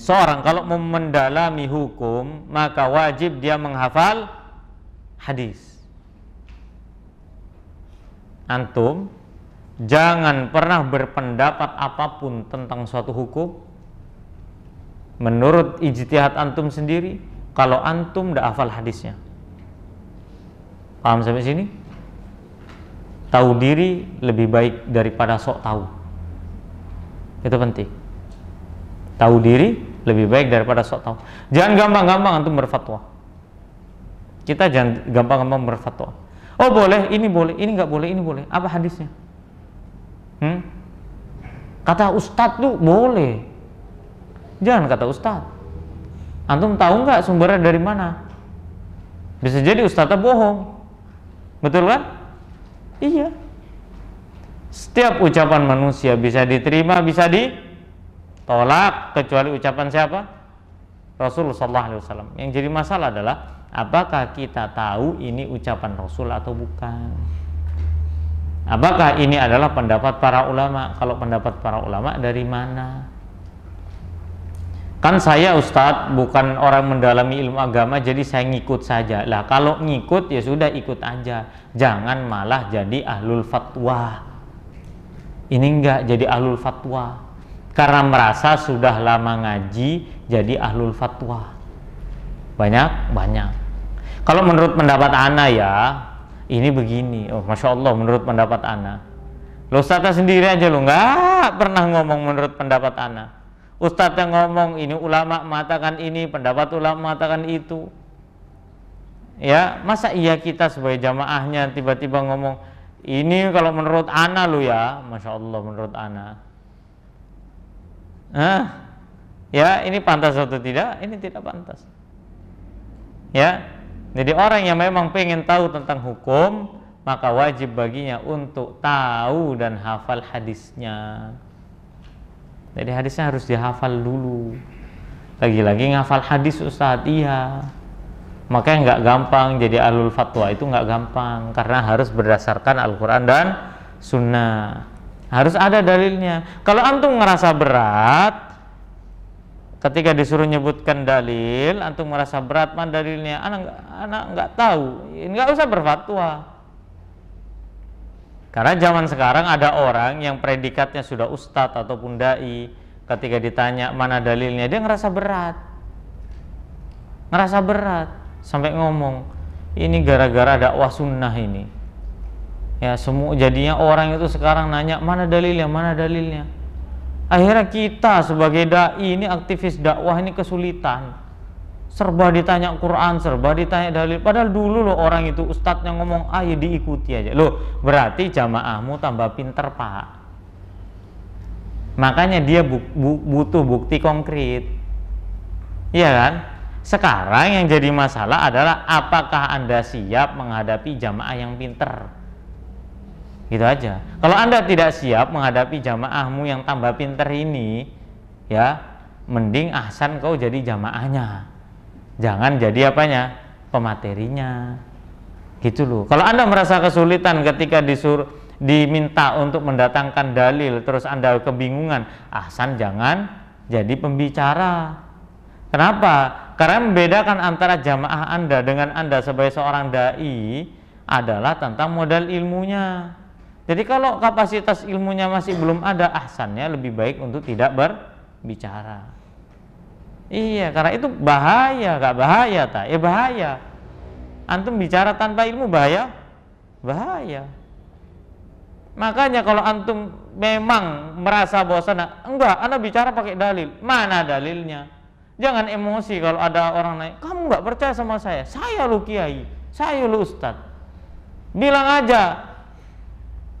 seorang kalau mau mendalami hukum maka wajib dia menghafal hadis antum jangan pernah berpendapat apapun tentang suatu hukum menurut ijtihad antum sendiri kalau antum tidak hafal hadisnya paham sampai sini tahu diri lebih baik daripada sok tahu itu penting tahu diri lebih baik daripada sok tahu. Jangan gampang-gampang antum berfatwa. Kita jangan gampang-gampang berfatwa. Oh boleh, ini boleh, ini nggak boleh, ini boleh. Apa hadisnya? Hmm? Kata ustadz tuh boleh. Jangan kata ustadz. Antum tahu nggak sumbernya dari mana? Bisa jadi Ustadz bohong. Betul kan? Iya. Setiap ucapan manusia bisa diterima, bisa di tolak kecuali ucapan siapa? Rasulullah SAW Yang jadi masalah adalah apakah kita tahu ini ucapan Rasul atau bukan? Apakah ini adalah pendapat para ulama? Kalau pendapat para ulama dari mana? Kan saya Ustadz bukan orang mendalami ilmu agama jadi saya ngikut saja. Lah kalau ngikut ya sudah ikut aja. Jangan malah jadi ahlul fatwa. Ini enggak jadi ahlul fatwa karena merasa sudah lama ngaji jadi ahlul fatwa banyak banyak kalau menurut pendapat ana ya ini begini oh masya allah menurut pendapat ana lo sata sendiri aja lo nggak pernah ngomong menurut pendapat ana ustadz yang ngomong ini ulama mengatakan ini pendapat ulama mengatakan itu ya masa iya kita sebagai jamaahnya tiba-tiba ngomong ini kalau menurut ana lo ya masya allah menurut ana ah, ya ini pantas atau tidak ini tidak pantas ya jadi orang yang memang pengen tahu tentang hukum maka wajib baginya untuk tahu dan hafal hadisnya jadi hadisnya harus dihafal dulu lagi-lagi ngafal hadis Ustadz iya makanya nggak gampang jadi alul fatwa itu nggak gampang karena harus berdasarkan Al-Quran dan Sunnah harus ada dalilnya. Kalau antum ngerasa berat, ketika disuruh nyebutkan dalil, antum merasa berat mana dalilnya? Anak anak nggak tahu, nggak usah berfatwa. Karena zaman sekarang ada orang yang predikatnya sudah ustadz ataupun dai, ketika ditanya mana dalilnya, dia ngerasa berat, ngerasa berat sampai ngomong ini gara-gara dakwah sunnah ini ya semua jadinya orang itu sekarang nanya mana dalilnya mana dalilnya akhirnya kita sebagai dai ini aktivis dakwah ini kesulitan serba ditanya Quran, serba ditanya dalil. Padahal dulu loh orang itu ustadznya ngomong ayo ah, ya diikuti aja. Loh, berarti jamaahmu tambah pinter, Pak. Makanya dia bu bu butuh bukti konkret. Iya kan? Sekarang yang jadi masalah adalah apakah Anda siap menghadapi jamaah yang pinter? itu aja. Kalau Anda tidak siap menghadapi jamaahmu yang tambah pinter ini, ya, mending ahsan kau jadi jamaahnya. Jangan jadi apanya? Pematerinya. Gitu loh. Kalau Anda merasa kesulitan ketika disuruh diminta untuk mendatangkan dalil terus Anda kebingungan, ahsan jangan jadi pembicara. Kenapa? Karena membedakan antara jamaah Anda dengan Anda sebagai seorang dai adalah tentang modal ilmunya. Jadi kalau kapasitas ilmunya masih belum ada, ahsannya lebih baik untuk tidak berbicara. Iya, karena itu bahaya, gak bahaya tak? Ya bahaya. Antum bicara tanpa ilmu bahaya, bahaya. Makanya kalau antum memang merasa bosan, nah, enggak, anda bicara pakai dalil. Mana dalilnya? Jangan emosi kalau ada orang naik. Kamu nggak percaya sama saya? Saya lu kiai, saya lu ustad. Bilang aja,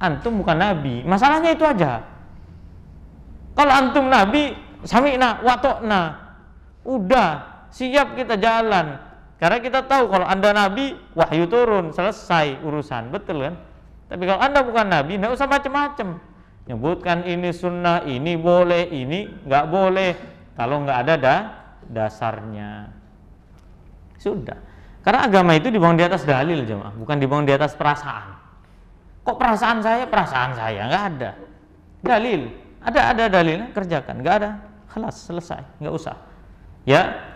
antum bukan nabi. Masalahnya itu aja. Kalau antum nabi, sami'na watokna. Udah, siap kita jalan. Karena kita tahu kalau anda nabi, wahyu turun, selesai urusan. Betul kan? Tapi kalau anda bukan nabi, nggak usah macem-macem. Nyebutkan ini sunnah, ini boleh, ini nggak boleh. Kalau nggak ada dah, dasarnya. Sudah. Karena agama itu dibangun di atas dalil jemaah, bukan dibangun di atas perasaan. Kok perasaan saya? Perasaan saya nggak ada. Dalil. Ada ada dalilnya kerjakan. Nggak ada. Kelas selesai. Nggak usah. Ya,